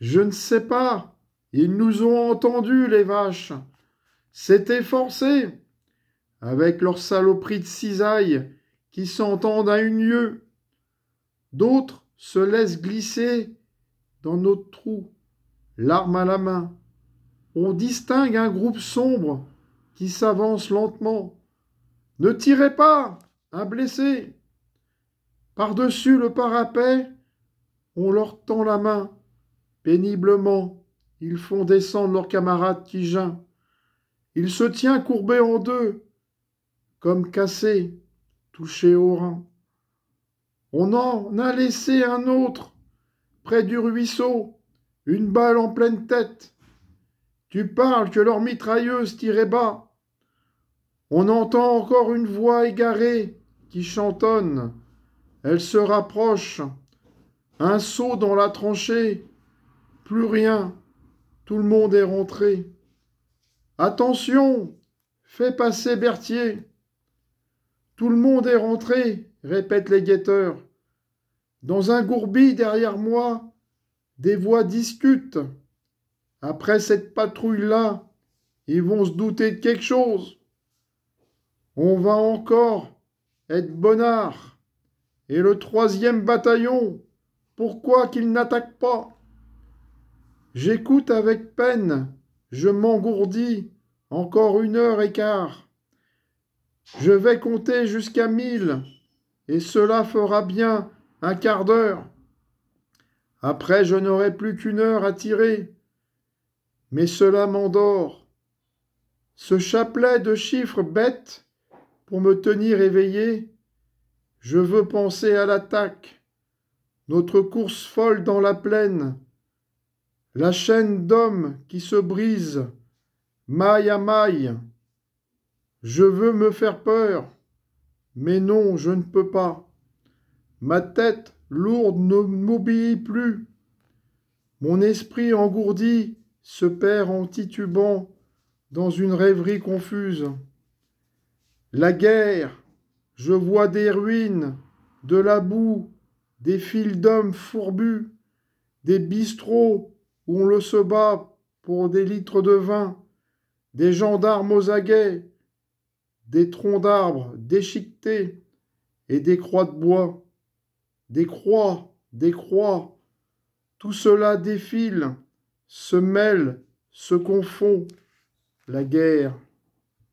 Je ne sais pas. Ils nous ont entendus, les vaches. C'était forcé. Avec leurs saloperies de cisailles qui s'entendent à une lieue. D'autres se laissent glisser dans notre trou, l'arme à la main. On distingue un groupe sombre qui s'avance lentement. Ne tirez pas, un blessé. Par-dessus le parapet, on leur tend la main. Péniblement, ils font descendre leurs camarades qui jeûnent. Il se tient courbé en deux, comme cassé, touché au rein. On en a laissé un autre, près du ruisseau, une balle en pleine tête. Tu parles que leur mitrailleuse tirait bas. On entend encore une voix égarée qui chantonne. Elle se rapproche. Un saut dans la tranchée plus rien. Tout le monde est rentré. Attention Fais passer Berthier. Tout le monde est rentré, répètent les guetteurs. Dans un gourbi derrière moi, des voix discutent. Après cette patrouille-là, ils vont se douter de quelque chose. On va encore être bonnard. Et le troisième bataillon, pourquoi qu'il n'attaque pas J'écoute avec peine, je m'engourdis, encore une heure et quart. Je vais compter jusqu'à mille, et cela fera bien un quart d'heure. Après, je n'aurai plus qu'une heure à tirer. Mais cela m'endort. Ce chapelet de chiffres bêtes, pour me tenir éveillé, je veux penser à l'attaque, notre course folle dans la plaine, la chaîne d'hommes qui se brise, maille à maille. Je veux me faire peur, mais non, je ne peux pas. Ma tête lourde ne m'obéit plus. Mon esprit engourdi se perd en titubant dans une rêverie confuse. La guerre, je vois des ruines, de la boue, des fils d'hommes fourbus, des bistrots où on le se bat pour des litres de vin, des gendarmes aux aguets, des troncs d'arbres déchiquetés et des croix de bois, des croix, des croix, tout cela défile, se mêle, se confond, la guerre.